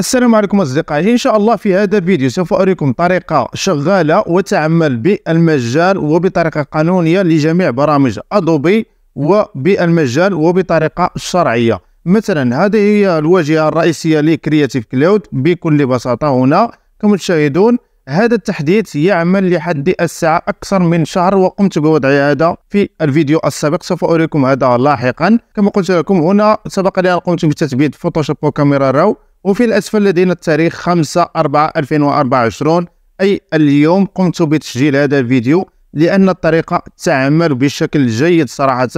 السلام عليكم أصدقائي إن شاء الله في هذا الفيديو سوف أريكم طريقة شغالة وتعمل بالمجال وبطريقة قانونية لجميع برامج أدوبي وبالمجال وبطريقة شرعية مثلا هذه هي الواجهة الرئيسية لكرياتيف كلاود بكل بساطة هنا كما تشاهدون هذا التحديث يعمل لحد الساعة أكثر من شهر وقمت بوضع هذا في الفيديو السابق سوف أريكم هذا لاحقا كما قلت لكم هنا سبق لي أن قمت بتثبيت فوتوشوب وكاميرا راو وفي الأسفل لدينا التاريخ 5 4 2024 أي اليوم قمت بتسجيل هذا الفيديو لأن الطريقة تعمل بشكل جيد صراحة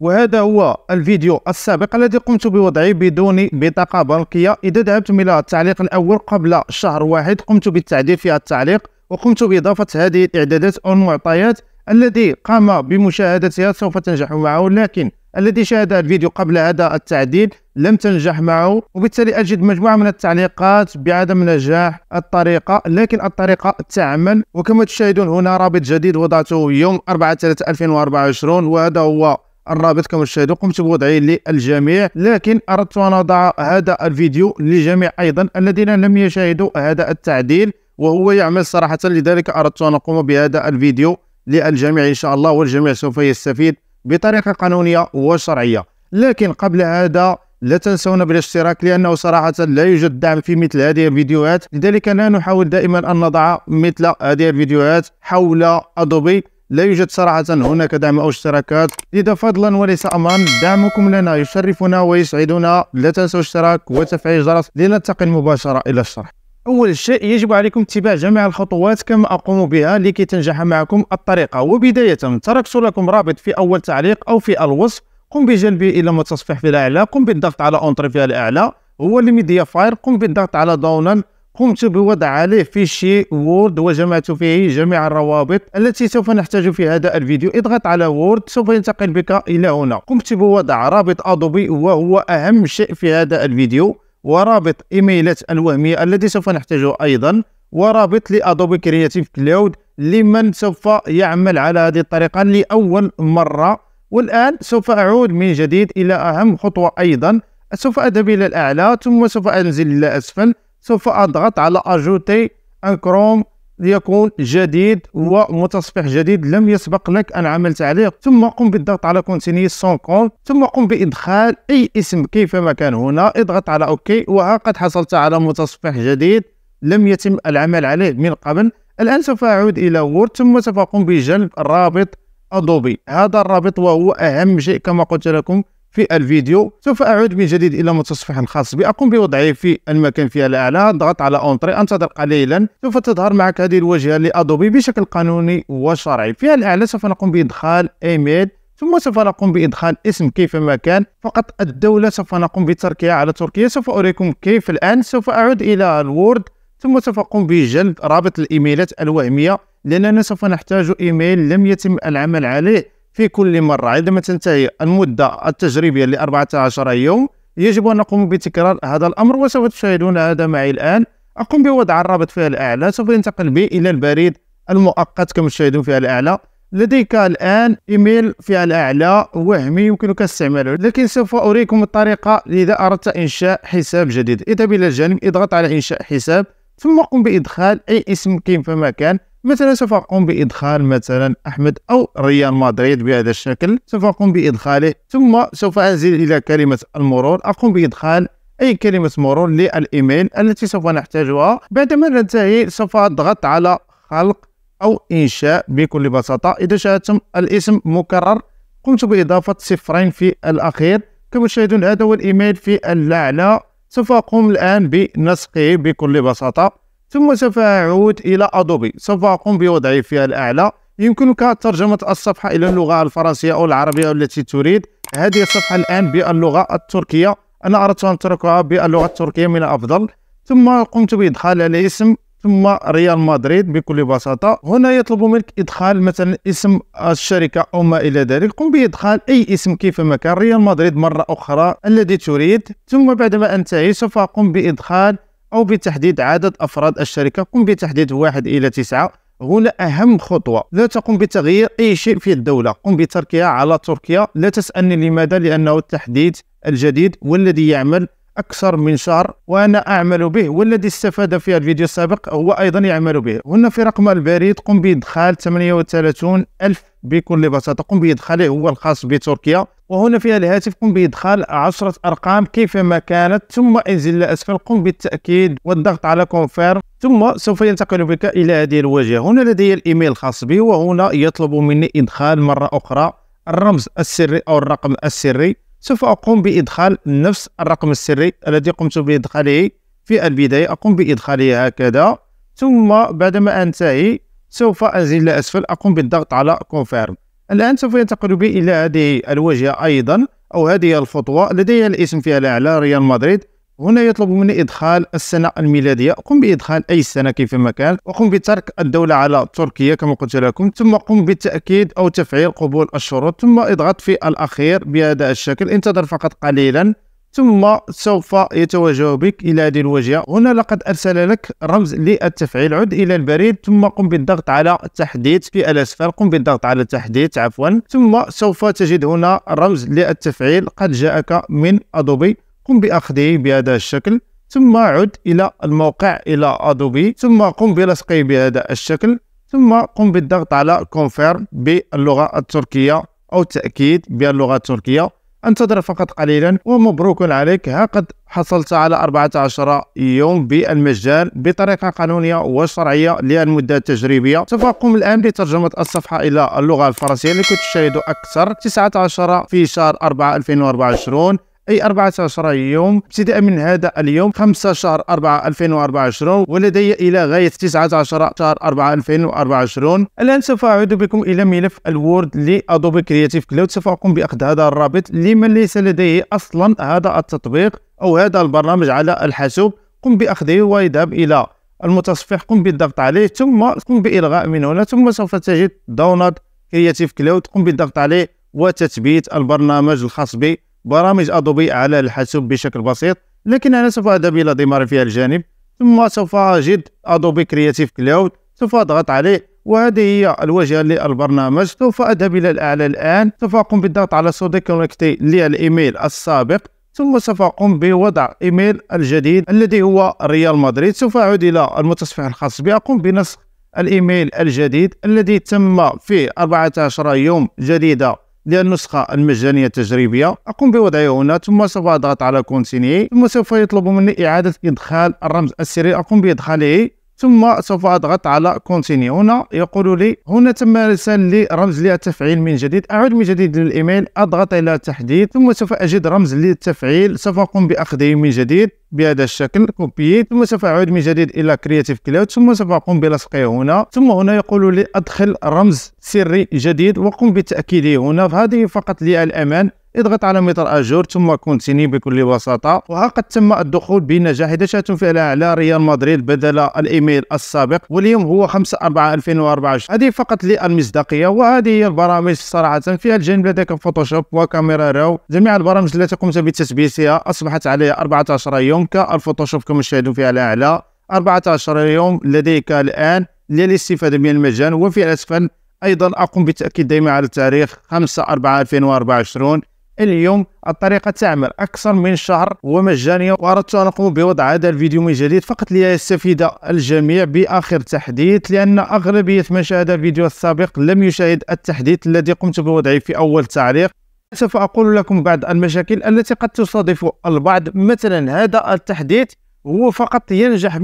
وهذا هو الفيديو السابق الذي قمت بوضعه بدون بطاقة بنكية إذا ذهبتم إلى التعليق الأول قبل شهر واحد قمت بالتعديل في التعليق وقمت بإضافة هذه الإعدادات أو المعطيات الذي قام بمشاهدتها سوف تنجح معه لكن الذي شاهد الفيديو قبل هذا التعديل لم تنجح معه وبالتالي أجد مجموعة من التعليقات بعدم نجاح الطريقة لكن الطريقة تعمل وكما تشاهدون هنا رابط جديد وضعته يوم 4/3/2024 وهذا هو الرابط كما تشاهدون قمت بوضعه للجميع لكن أردت أن أضع هذا الفيديو للجميع أيضا الذين لم يشاهدوا هذا التعديل وهو يعمل صراحة لذلك أردت أن أقوم بهذا الفيديو للجميع إن شاء الله والجميع سوف يستفيد بطريقه قانونيه وشرعيه لكن قبل هذا لا تنسونا بالاشتراك لانه صراحه لا يوجد دعم في مثل هذه الفيديوهات لذلك لا نحاول دائما ان نضع مثل هذه الفيديوهات حول ادوبي لا يوجد صراحة هناك دعم أو اشتراكات لذا فضلا وليس أمرا دعمكم لنا يشرفنا ويسعدنا لا تنسوا الاشتراك وتفعيل الجرس لنتقل مباشرة إلى الشرح أول شيء يجب عليكم اتباع جميع الخطوات كما أقوم بها لكي تنجح معكم الطريقة وبداية تركت لكم رابط في أول تعليق أو في الوصف قم بجلبه إلى متصفح في الأعلى قم بالضغط على أونتر في الأعلى هو الميديا فاير قم بالضغط على داونلود قمت بوضع عليه فيشي وورد وجمعت فيه جميع الروابط التي سوف نحتاج في هذا الفيديو اضغط على وورد سوف ينتقل بك الى هنا قمت بوضع رابط ادوبي وهو اهم شيء في هذا الفيديو ورابط ايميلات الوهميه الذي سوف نحتاجه ايضا ورابط لادوبي كرياتيف كلاود لمن سوف يعمل على هذه الطريقه لاول مره والان سوف اعود من جديد الى اهم خطوه ايضا سوف اذهب الى الاعلى ثم سوف انزل الى اسفل سوف اضغط على اجوتي ان كروم ليكون جديد ومتصفح جديد لم يسبق لك أن عملت عليه ثم قم بالضغط على كونتيني سون كون ثم قم بإدخال أي اسم كيفما كان هنا اضغط على أوكي وها قد حصلت على متصفح جديد لم يتم العمل عليه من قبل الآن سوف أعود إلى وورد ثم سوف أقوم بجلب رابط أدوبي هذا الرابط وهو أهم شيء كما قلت لكم في الفيديو سوف أعود من جديد إلى متصفح خاص بي أقوم بوضعه في المكان في الأعلى ضغط على أونتري أنتظر قليلا سوف تظهر معك هذه الواجهة لأدوبي بشكل قانوني وشرعي في الأعلى سوف نقوم بإدخال إيميل ثم سوف نقوم بإدخال اسم كيفما كان فقط الدولة سوف نقوم بتركها على تركيا سوف أريكم كيف الآن سوف أعود إلى الوورد ثم سوف أقوم بجلب رابط الإيميلات الوهمية لأننا سوف نحتاج إيميل لم يتم العمل عليه في كل مرة عندما تنتهي المدة التجريبية ل 14 يوم يجب أن نقوم بتكرار هذا الأمر وسوف تشاهدون هذا معي الآن أقوم بوضع الرابط في الأعلى سوف ينتقل بي إلى البريد المؤقت كما تشاهدون في الأعلى لديك الآن إيميل في الأعلى وهمي يمكنك استعماله لكن سوف أريكم الطريقة إذا أردت إنشاء حساب جديد اذهب إلى الجانب اضغط على إنشاء حساب ثم قم بإدخال أي اسم كيف ما كان مثلا سوف اقوم بادخال مثلا احمد او ريال مدريد بهذا الشكل سوف اقوم بادخاله ثم سوف انزل الى كلمه المرور اقوم بادخال اي كلمه مرور للايميل التي سوف نحتاجها بعدما ننتهي سوف اضغط على خلق او انشاء بكل بساطه اذا شاهدتم الاسم مكرر قمت باضافه صفرين في الاخير كما تشاهدون هذا هو الايميل في الاعلى سوف اقوم الان بنسخه بكل بساطه ثم سوف أعود إلى أدوبي سوف أقوم بوضعه في الأعلى يمكنك ترجمة الصفحة إلى اللغة الفرنسية أو العربية التي تريد هذه الصفحة الآن باللغة التركية أنا أردت أن أتركها باللغة التركية من الأفضل ثم قمت بإدخال الاسم ثم ريال مدريد بكل بساطة هنا يطلب منك إدخال مثلا اسم الشركة أو ما إلى ذلك قم بإدخال أي اسم كيفما كان ريال مدريد مرة أخرى الذي تريد ثم بعدما أنتهي سوف أقوم بإدخال أو بتحديد عدد أفراد الشركة قم بتحديد واحد إلى تسعة هنا أهم خطوة لا تقوم بتغيير أي شيء في الدولة قم بتركها على تركيا لا تسألني لماذا لأنه التحديد الجديد والذي يعمل أكثر من شهر وأنا أعمل به والذي استفاد في الفيديو السابق هو أيضا يعمل به هنا في رقم البريد قم بإدخال 38 ألف بكل بساطة قم بإدخاله هو الخاص بتركيا وهنا في الهاتف قم بإدخال عشرة أرقام كيفما كانت ثم انزل لأسفل قم بالتأكيد والضغط على كونفيرم ثم سوف ينتقل بك إلى هذه الواجهة هنا لدي الإيميل الخاص بي وهنا يطلب مني إدخال مرة أخرى الرمز السري أو الرقم السري سوف أقوم بإدخال نفس الرقم السري الذي قمت بإدخاله في البداية أقوم بإدخاله هكذا ثم بعدما أنتهي سوف أنزل إلى أسفل أقوم بالضغط على كونفيرم الآن سوف ينتقل بي إلى هذه الواجهة أيضا أو هذه الخطوة لدي الاسم في الأعلى ريال مدريد هنا يطلب مني إدخال السنة الميلادية قم بإدخال أي سنة كيفما كان وقم بترك الدولة على تركيا كما قلت لكم ثم قم بالتأكيد أو تفعيل قبول الشروط ثم اضغط في الأخير بهذا الشكل انتظر فقط قليلا ثم سوف يتوجه بك إلى هذه الواجهة هنا لقد أرسل لك رمز للتفعيل عد إلى البريد ثم قم بالضغط على التحديث في الأسفل قم بالضغط على التحديث عفوا ثم سوف تجد هنا رمز للتفعيل قد جاءك من أدوبي قم بأخذه بهذا الشكل ثم عد إلى الموقع إلى أدوبي ثم قم بلصقه بهذا الشكل ثم قم بالضغط على كونفيرم باللغة التركية أو تأكيد باللغة التركية انتظر فقط قليلا ومبروك عليك ها قد حصلت على 14 يوم بالمجان بطريقة قانونية وشرعية للمدة التجريبية سوف أقوم الآن بترجمة الصفحة إلى اللغة الفرنسية لكي تشاهدوا أكثر 19 في شهر 4 2024 أي 14 يوم ابتداء من هذا اليوم 5 شهر 4 2024 ولدي إلى غاية 19 شهر 4 2024 الآن سوف أعود بكم إلى ملف الوورد لأدوبي كرياتيف كلاود سوف أقوم بأخذ هذا الرابط لمن ليس لديه أصلا هذا التطبيق أو هذا البرنامج على الحاسوب قم بأخذه ويذهب إلى المتصفح قم بالضغط عليه ثم قم بإلغاء من هنا ثم سوف تجد داونلود كرياتيف كلاود قم بالضغط عليه وتثبيت البرنامج الخاص به برامج ادوبي على الحاسوب بشكل بسيط لكن انا سوف اذهب الى ضمار في الجانب ثم سوف اجد ادوبي كرياتيف كلاود سوف اضغط عليه وهذه هي الواجهه للبرنامج سوف اذهب الى الاعلى الان سوف اقوم بالضغط على صوت كونكتي للايميل السابق ثم سوف اقوم بوضع ايميل الجديد الذي هو ريال مدريد سوف اعود الى المتصفح الخاص بي اقوم بنسخ الايميل الجديد الذي تم في 14 يوم جديده ديال النسخة المجانية التجريبية أقوم بوضعها هنا ثم سوف أضغط على كونتيني ثم سوف يطلب مني إعادة إدخال الرمز السري أقوم بإدخاله ثم سوف أضغط على كونتينيو هنا يقول لي هنا تم إرسال لي رمز للتفعيل من جديد أعود من جديد للإيميل أضغط إلى تحديد ثم سوف أجد رمز للتفعيل سوف أقوم بأخذه من جديد بهذا الشكل كوبي ثم سوف أعود من جديد إلى كرياتيف كلاود ثم سوف أقوم بلصقه هنا ثم هنا يقول لي أدخل رمز سري جديد وقم بتأكيده هنا فهذه فقط للأمان اضغط على متر اجور ثم كونتيني بكل بساطه وها قد تم الدخول بنجاح اذا شاهدتم في على ريال مدريد بدل الايميل السابق واليوم هو 5 4 2024 هذه فقط للمصداقيه وهذه هي البرامج صراحه فيها الجانب لديك فوتوشوب وكاميرا راو جميع البرامج التي قمت بتثبيتها اصبحت عليها 14 يوم كالفوتوشوب كما تشاهدون في على 14 يوم لديك الان للاستفاده من المجان وفي الاسفل ايضا اقوم بالتاكيد دائما على التاريخ 5 4 2024 اليوم الطريقة تعمل أكثر من شهر ومجانية وأردت أن أقوم بوضع هذا الفيديو من جديد فقط ليستفيد الجميع بآخر تحديث لأن أغلبية من شاهد الفيديو السابق لم يشاهد التحديث الذي قمت بوضعه في أول تعليق سوف أقول لكم بعض المشاكل التي قد تصادف البعض مثلا هذا التحديث هو فقط ينجح 100%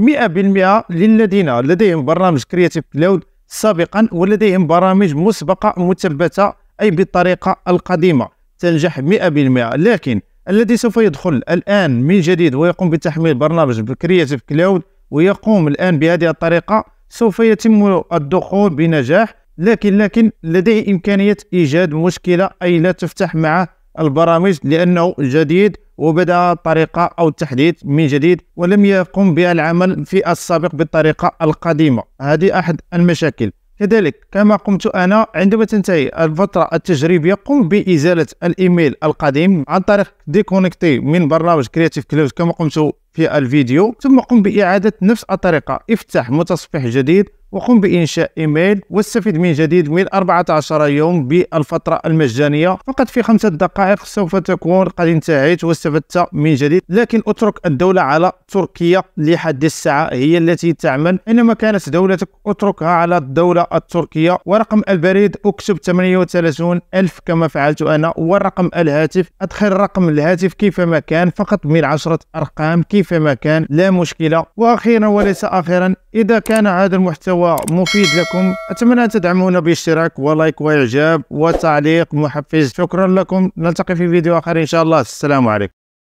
للذين لديهم برنامج كرياتيف كلاود سابقا ولديهم برامج مسبقة مثبتة أي بالطريقة القديمة تنجح 100% لكن الذي سوف يدخل الآن من جديد ويقوم بتحميل برنامج كرياتيف كلاود ويقوم الآن بهذه الطريقة سوف يتم الدخول بنجاح لكن لكن لديه إمكانية إيجاد مشكلة أي لا تفتح معه البرامج لأنه جديد وبدأ الطريقة أو التحديث من جديد ولم يقم بالعمل في السابق بالطريقة القديمة هذه أحد المشاكل كذلك كما قمت أنا عندما تنتهي الفترة التجريبية قم بإزالة الإيميل القديم عن طريق ديكونيكتي من برنامج كرياتيف كلاود كما قمت في الفيديو ثم قم بإعادة نفس الطريقة افتح متصفح جديد وقم بإنشاء إيميل واستفد من جديد من 14 يوم بالفترة المجانية فقط في خمسة دقائق سوف تكون قد انتهيت واستفدت من جديد لكن أترك الدولة على تركيا لحد الساعة هي التي تعمل إنما كانت دولتك أتركها على الدولة التركية ورقم البريد أكتب 38 ألف كما فعلت أنا ورقم الهاتف أدخل الرقم الهاتف كيف ما كان فقط من عشرة أرقام كيف ما كان لا مشكلة وأخيرا وليس آخرا إذا كان هذا المحتوى مفيد لكم أتمنى أن تدعمونا باشتراك ولايك وإعجاب وتعليق محفز شكرا لكم نلتقي في فيديو آخر إن شاء الله السلام عليكم